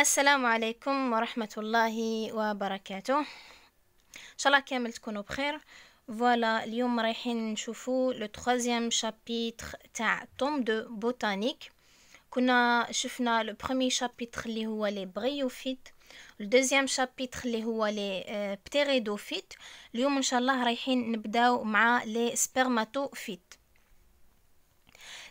السلام عليكم ورحمة الله وبركاته إن شاء الله كامل تكونوا بخير فوالا اليوم رايحين نشوفوا لو تخوازيام شابيتر تاع توم دو بوتانيك كنا شفنا لو بخومي شابيتر اللي هو لي بريوفيت لو دوزيام شابيتر اللي هو لي بتيريدوفيت آه، اليوم ان شاء الله رايحين نبداو مع لي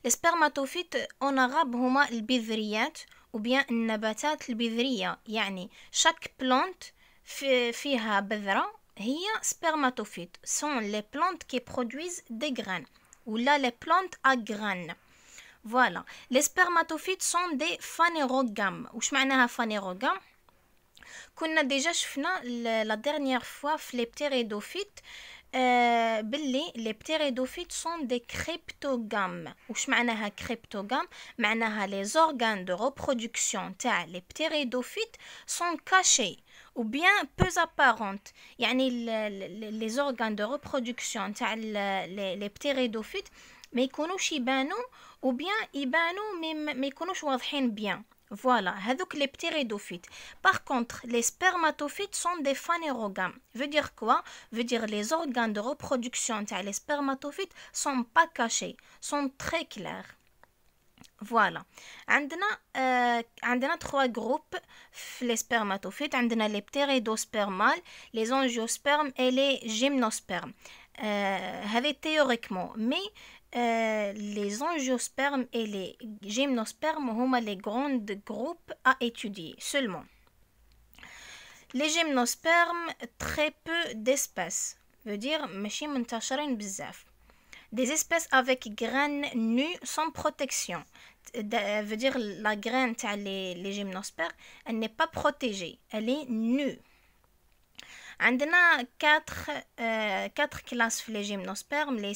لي سبيرماتوفيت اون هما البذريات وبيان النباتات البذرية يعني شاك بلونت في فيها بذرة هي سبرماتوفيت سون لي بلونت كي برودويز دي غران ولا لي بلونت ا غران فوالا لي سبرماتوفيت سون دي فانيروغام واش معناها فانيروغام كنا ديجا شفنا لا ديرنيير فوا في لي بتيريدوفيت les pteridophytes sont des cryptogames cryptogam les organes de reproduction des les pteridophytes sont cachés ou bien peu apparentes les organes de reproduction des les pteridophytes mais ne sont pas ou bien ils ne pas bien voilà, hadouk les ptéridophytes. Par contre, les spermatophytes sont des phanérogames. Veut dire quoi Veut dire les organes de reproduction les spermatophytes sont pas cachés, sont très clairs. Voilà. On euh, a trois groupes les spermatophytes, a les ptéridospermales, les angiospermes et les gymnospermes. Euh, théoriquement, mais euh, les angiospermes et les gymnospermes sont les grands groupes à étudier seulement. Les gymnospermes, très peu d'espèces, veut dire Des espèces avec graines nues sans protection, euh, veut dire la graine les, les gymnospermes, elle n'est pas protégée, elle est nue. Il y euh, quatre classes في gymnospermes, les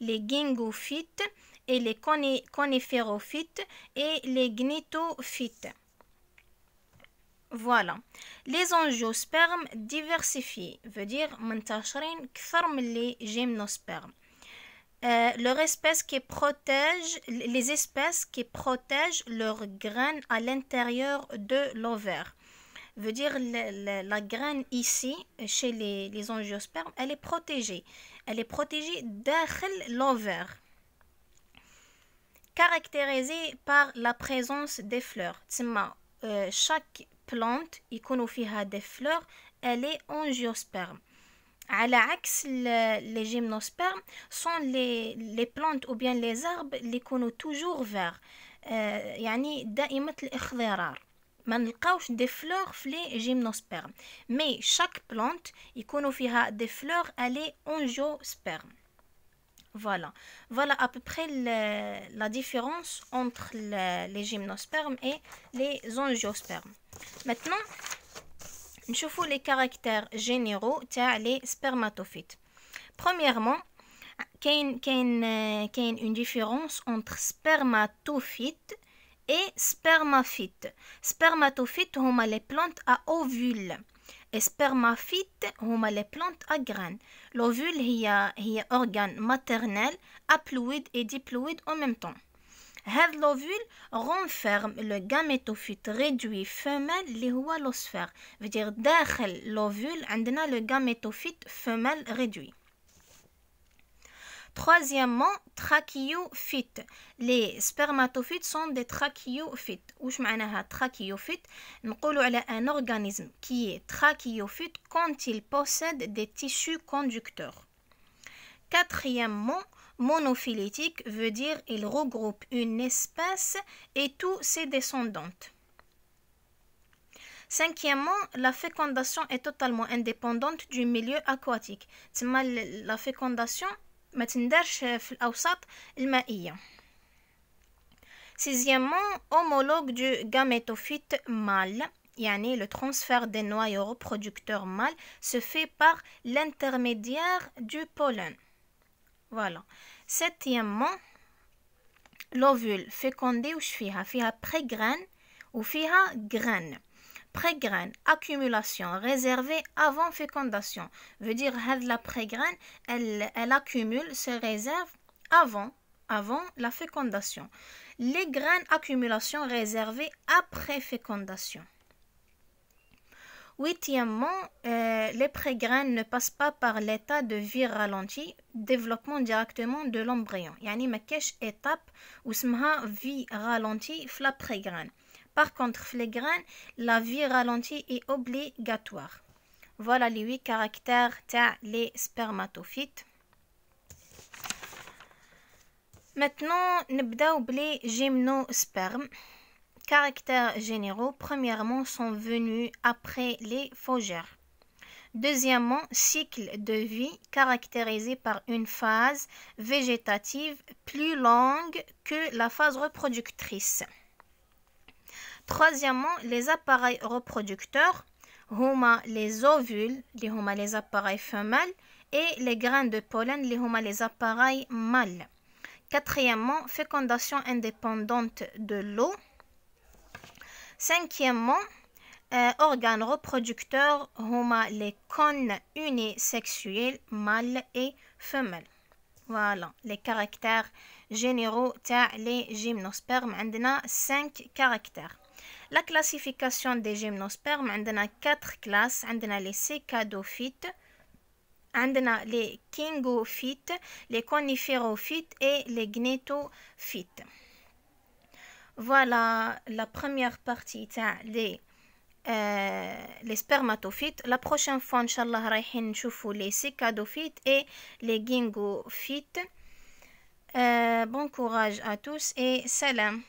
les les les et les coniférophytes et les gnitophytes. Voilà. Les angiospermes diversifiés, veut dire منتشرين forment les gymnospermes. Euh, qui les espèces qui protègent leurs graines à l'intérieur de l'ovaire veut dire la, la, graine ici, chez les, les, angiospermes, elle est protégée. Elle est protégée derrière l'ovaire, caractérisée par la présence des fleurs. Euh, chaque plante, a des fleurs, elle est angiosperme. À l'axe, les gymnospermes sont les, plantes ou bien les arbres les connaissent toujours verts. يعني دائمة ما نلقاوش des fleurs gymnospermes mais gymnospermes, mais chaque plante يكونوا des fleurs فلور الي Voilà, voilà à peu près la différence entre les gymnospermes et les angiospermes. Maintenant, nous voyons les caractères généraux des spermatophytes. Premièrement, il y a une différence entre spermatophytes et spermaphytes. Spermatophytes sont les plantes à ovules. Et spermaphytes sont les plantes à graines. L'ovule est un organe maternel, haploïde et diploïde en même temps. L'ovule ovule renferme le gamétophyte réduit femelle, qui est cest à dire, derrière l'ovule, on a le gamétophyte femelle réduit. Troisièmement, trachyophyte Les spermatophytes sont des trachéophytes. veut dire, trachyophyte On un organisme qui est trachyophyte quand il possède des tissus conducteurs. Quatrièmement, monophylétique veut dire il regroupe une espèce et tous ses descendantes. Cinquièmement, la fécondation est totalement indépendante du milieu aquatique. La fécondation Sixièmement, homologue du gamétophyte mâle, yani le transfert des noyaux reproducteurs mâles se fait par l'intermédiaire du pollen. Voilà. Septièmement, l'ovule fécondé ou fiha, fiha pré-graine ou fiha graine prégraine, accumulation, réservée avant fécondation. Veut dire, la pré elle, elle accumule ses réserves avant, avant la fécondation. Les graines accumulation réservée après fécondation. Huitièmement, euh, les les graines ne passent pas par l'état de vie ralenti, développement directement de l'embryon. a une étape la vie ralentie, la graine par contre, les graines, la vie ralentie est obligatoire. Voilà les huit caractères les spermatophytes. Maintenant, نبداو les gymnospermes. Caractères généraux, premièrement, sont venus après les fougères. Deuxièmement, cycle de vie caractérisé par une phase végétative plus longue que la phase reproductrice. Troisièmement, les appareils reproducteurs, les ovules, les les appareils femelles, et les grains de pollen, les les appareils mâles. Quatrièmement, fécondation indépendante de l'eau. Cinquièmement, euh, organes reproducteurs, les cônes unisexuels, mâles et femelles. Voilà, les caractères généraux, les gymnospermes, on a cinq caractères. La classification des gymnospermes, a quatre classes, a les cécadophytes, les kingophytes, les coniférophytes et les gnétophytes. Voilà la première partie des euh, les spermatophytes. La prochaine fois, Inch'Allah, va voir les cécadophytes et les gingophytes. Euh, bon courage à tous et salam.